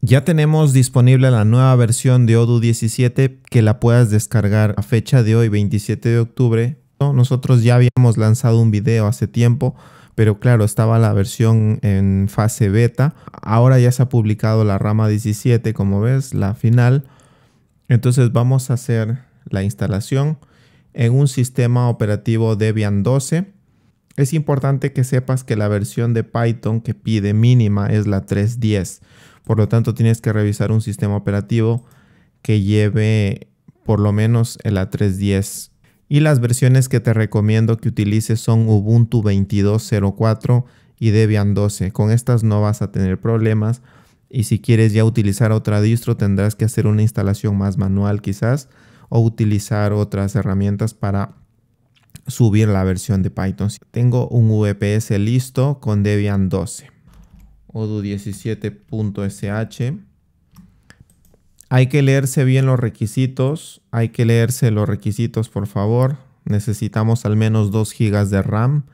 Ya tenemos disponible la nueva versión de Odoo 17 que la puedas descargar a fecha de hoy, 27 de octubre. Nosotros ya habíamos lanzado un video hace tiempo, pero claro, estaba la versión en fase beta. Ahora ya se ha publicado la rama 17, como ves, la final. Entonces vamos a hacer la instalación en un sistema operativo Debian 12. Es importante que sepas que la versión de Python que pide mínima es la 310 por lo tanto, tienes que revisar un sistema operativo que lleve por lo menos el A310. Y las versiones que te recomiendo que utilices son Ubuntu 22.04 y Debian 12. Con estas no vas a tener problemas. Y si quieres ya utilizar otra distro, tendrás que hacer una instalación más manual quizás o utilizar otras herramientas para subir la versión de Python. Tengo un VPS listo con Debian 12 odu17.sh. Hay que leerse bien los requisitos, hay que leerse los requisitos por favor. Necesitamos al menos 2 GB de RAM,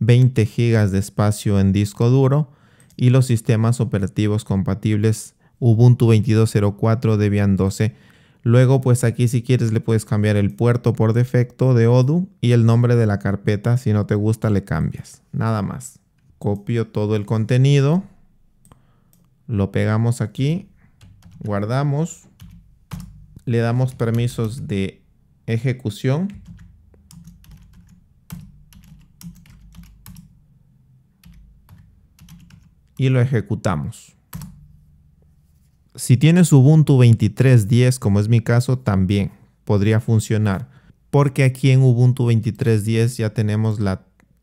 20 GB de espacio en disco duro y los sistemas operativos compatibles Ubuntu 22.04, Debian 12. Luego, pues aquí si quieres le puedes cambiar el puerto por defecto de odu y el nombre de la carpeta. Si no te gusta, le cambias. Nada más. Copio todo el contenido. Lo pegamos aquí, guardamos, le damos permisos de ejecución. Y lo ejecutamos. Si tienes Ubuntu 23.10, como es mi caso, también podría funcionar. Porque aquí en Ubuntu 23.10 ya tenemos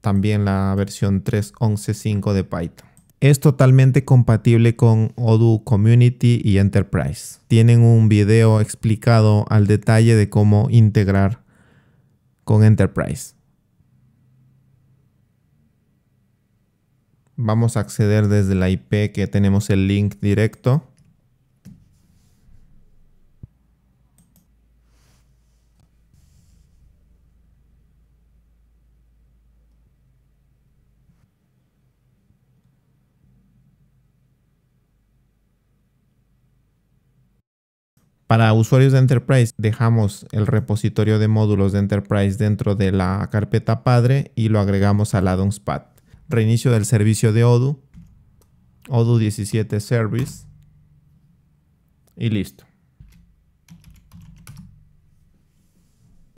también la versión 3.11.5 de Python es totalmente compatible con Odoo Community y Enterprise. Tienen un video explicado al detalle de cómo integrar con Enterprise. Vamos a acceder desde la IP que tenemos el link directo. Para usuarios de Enterprise dejamos el repositorio de módulos de Enterprise dentro de la carpeta padre y lo agregamos al addons Reinicio del servicio de Odoo, Odoo 17 Service y listo.